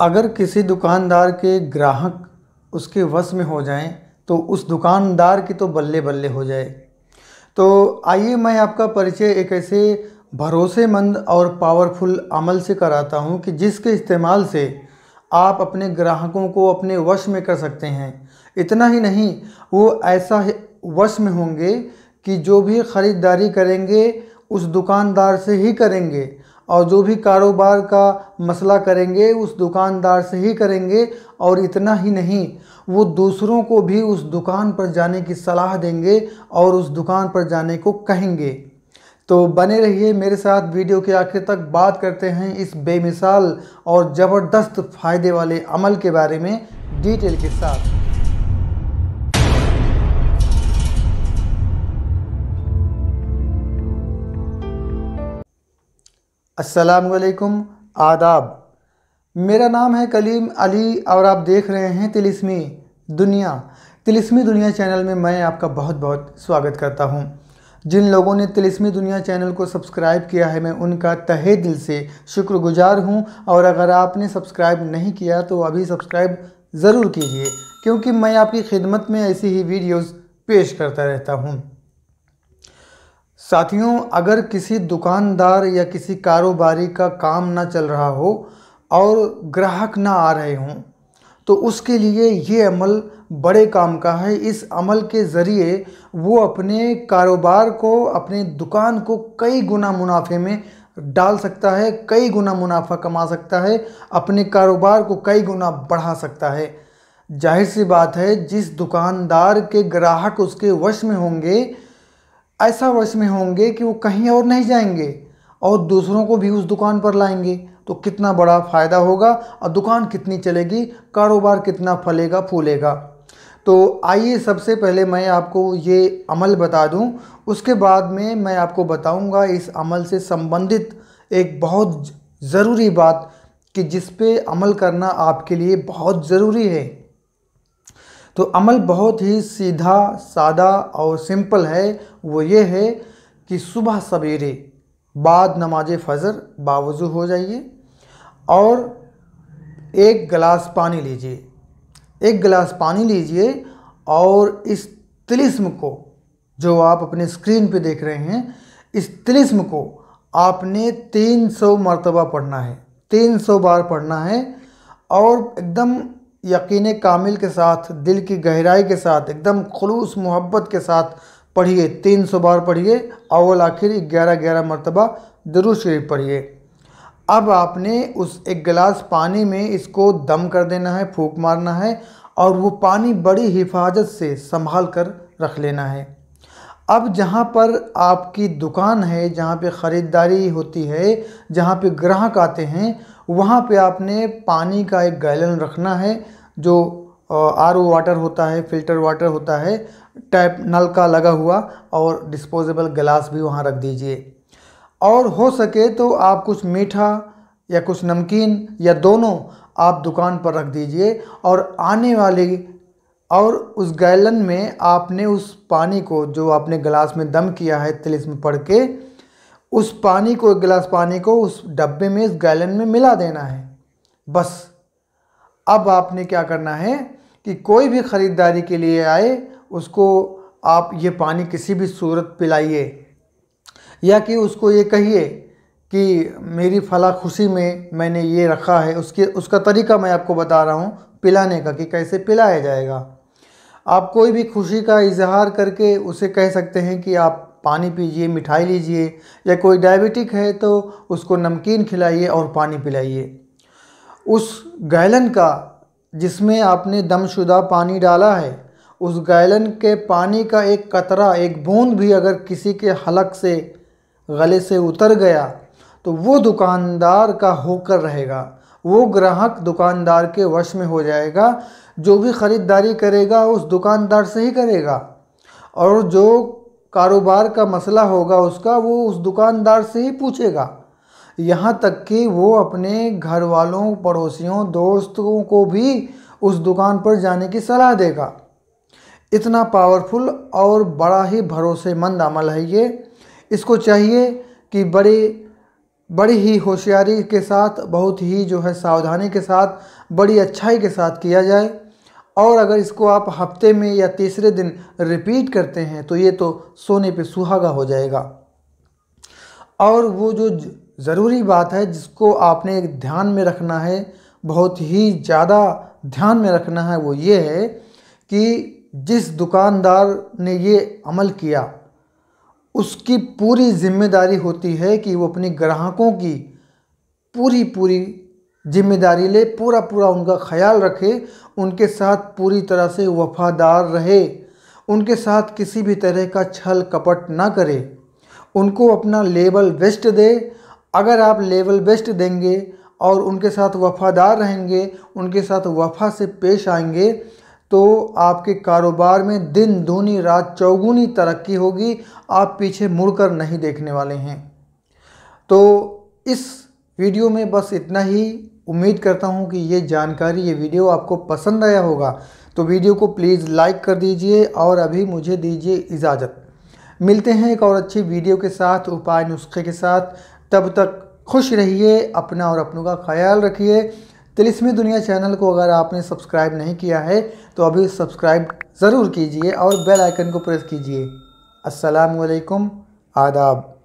अगर किसी दुकानदार के ग्राहक उसके वश में हो जाएं तो उस दुकानदार की तो बल्ले बल्ले हो जाए तो आइए मैं आपका परिचय एक ऐसे भरोसेमंद और पावरफुल अमल से कराता हूँ कि जिसके इस्तेमाल से आप अपने ग्राहकों को अपने वश में कर सकते हैं इतना ही नहीं वो ऐसा वश में होंगे कि जो भी ख़रीदारी करेंगे उस दुकानदार से ही करेंगे और जो भी कारोबार का मसला करेंगे उस दुकानदार से ही करेंगे और इतना ही नहीं वो दूसरों को भी उस दुकान पर जाने की सलाह देंगे और उस दुकान पर जाने को कहेंगे तो बने रहिए मेरे साथ वीडियो के आखिर तक बात करते हैं इस बेमिसाल और ज़बरदस्त फ़ायदे वाले अमल के बारे में डिटेल के साथ असलकुम आदाब मेरा नाम है कलीम अली और आप देख रहे हैं तिलिस्मी दुनिया तिलिस्मी दुनिया चैनल में मैं आपका बहुत बहुत स्वागत करता हूं। जिन लोगों ने तिलिस्मी दुनिया चैनल को सब्सक्राइब किया है मैं उनका तहे दिल से शुक्रगुजार हूं और अगर आपने सब्सक्राइब नहीं किया तो अभी सब्सक्राइब ज़रूर कीजिए क्योंकि मैं आपकी खिदमत में ऐसी ही वीडियोज़ पेश करता रहता हूँ साथियों अगर किसी दुकानदार या किसी कारोबारी का काम ना चल रहा हो और ग्राहक ना आ रहे हों तो उसके लिए ये अमल बड़े काम का है इस अमल के ज़रिए वो अपने कारोबार को अपने दुकान को कई गुना मुनाफे में डाल सकता है कई गुना मुनाफा कमा सकता है अपने कारोबार को कई गुना बढ़ा सकता है जाहिर सी बात है जिस दुकानदार के ग्राहक उसके वश में होंगे ऐसा वर्ष में होंगे कि वो कहीं और नहीं जाएंगे और दूसरों को भी उस दुकान पर लाएंगे तो कितना बड़ा फ़ायदा होगा और दुकान कितनी चलेगी कारोबार कितना फलेगा फूलेगा तो आइए सबसे पहले मैं आपको ये अमल बता दूं उसके बाद में मैं आपको बताऊंगा इस अमल से संबंधित एक बहुत ज़रूरी बात कि जिस पे अमल करना आपके लिए बहुत ज़रूरी है तो अमल बहुत ही सीधा सादा और सिंपल है वो ये है कि सुबह सवेरे बाद नमाज फजर बावजू हो जाइए और एक गिलास पानी लीजिए एक गिलास पानी लीजिए और इस तिलिस्म को जो आप अपने स्क्रीन पे देख रहे हैं इस तिलिस्म को आपने 300 मरतबा पढ़ना है 300 बार पढ़ना है और एकदम यकीन कामिल के साथ दिल की गहराई के साथ एकदम खलूस मोहब्बत के साथ पढ़िए तीन सौ बार पढ़िए अवल आखिर ग्यारह ग्यारह मरतबा दरुज शरीफ पढ़िए अब आपने उस एक गिलास पानी में इसको दम कर देना है फूक मारना है और वो पानी बड़ी हिफाजत से संभाल कर रख लेना है अब जहाँ पर आपकी दुकान है जहाँ पे ख़रीदारी होती है जहाँ पे ग्राहक आते हैं वहाँ पे आपने पानी का एक गैलन रखना है जो आर ओ वाटर होता है फिल्टर वाटर होता है टैप नल का लगा हुआ और डिस्पोजेबल गिलास भी वहाँ रख दीजिए और हो सके तो आप कुछ मीठा या कुछ नमकीन या दोनों आप दुकान पर रख दीजिए और आने वाले और उस गैलन में आपने उस पानी को जो आपने गिलास में दम किया है तिलिस्म पड़ के उस पानी को एक गिलास पानी को उस डब्बे में इस गैलन में मिला देना है बस अब आपने क्या करना है कि कोई भी ख़रीदारी के लिए आए उसको आप ये पानी किसी भी सूरत पिलाइए या कि उसको ये कहिए कि मेरी फला खुशी में मैंने ये रखा है उसके उसका तरीका मैं आपको बता रहा हूँ पिलाने का कि कैसे पिलाया जाएगा आप कोई भी खुशी का इजहार करके उसे कह सकते हैं कि आप पानी पीजिए मिठाई लीजिए या कोई डायबिटिक है तो उसको नमकीन खिलाइए और पानी पिलाइए उस गैलन का जिसमें आपने दमशुदा पानी डाला है उस गैलन के पानी का एक कतरा एक बूंद भी अगर किसी के हलक से गले से उतर गया तो वो दुकानदार का होकर रहेगा वो ग्राहक दुकानदार के वश में हो जाएगा जो भी ख़रीदारी करेगा उस दुकानदार से ही करेगा और जो कारोबार का मसला होगा उसका वो उस दुकानदार से ही पूछेगा यहाँ तक कि वो अपने घर वालों पड़ोसियों दोस्तों को भी उस दुकान पर जाने की सलाह देगा इतना पावरफुल और बड़ा ही भरोसेमंद अमल है ये इसको चाहिए कि बड़े बड़ी ही होशियारी के साथ बहुत ही जो है सावधानी के साथ बड़ी अच्छाई के साथ किया जाए और अगर इसको आप हफ्ते में या तीसरे दिन रिपीट करते हैं तो ये तो सोने पे सुहागा हो जाएगा और वो जो ज़रूरी बात है जिसको आपने ध्यान में रखना है बहुत ही ज़्यादा ध्यान में रखना है वो ये है कि जिस दुकानदार ने ये अमल किया उसकी पूरी जिम्मेदारी होती है कि वो अपने ग्राहकों की पूरी पूरी जिम्मेदारी ले पूरा पूरा उनका ख्याल रखे उनके साथ पूरी तरह से वफादार रहे उनके साथ किसी भी तरह का छल कपट ना करे उनको अपना लेवल बेस्ट दे अगर आप लेवल बेस्ट देंगे और उनके साथ वफादार रहेंगे उनके साथ वफा से पेश आएंगे तो आपके कारोबार में दिन दूनी रात चौगुनी तरक्की होगी आप पीछे मुड़कर नहीं देखने वाले हैं तो इस वीडियो में बस इतना ही उम्मीद करता हूँ कि ये जानकारी ये वीडियो आपको पसंद आया होगा तो वीडियो को प्लीज़ लाइक कर दीजिए और अभी मुझे दीजिए इजाज़त मिलते हैं एक और अच्छी वीडियो के साथ उपाय नुस्खे के साथ तब तक खुश रहिए अपना और अपनों का ख्याल रखिए तिलिस्मी दुनिया चैनल को अगर आपने सब्सक्राइब नहीं किया है तो अभी सब्सक्राइब ज़रूर कीजिए और बेल आइकन को प्रेस कीजिए अस्सलाम आदाब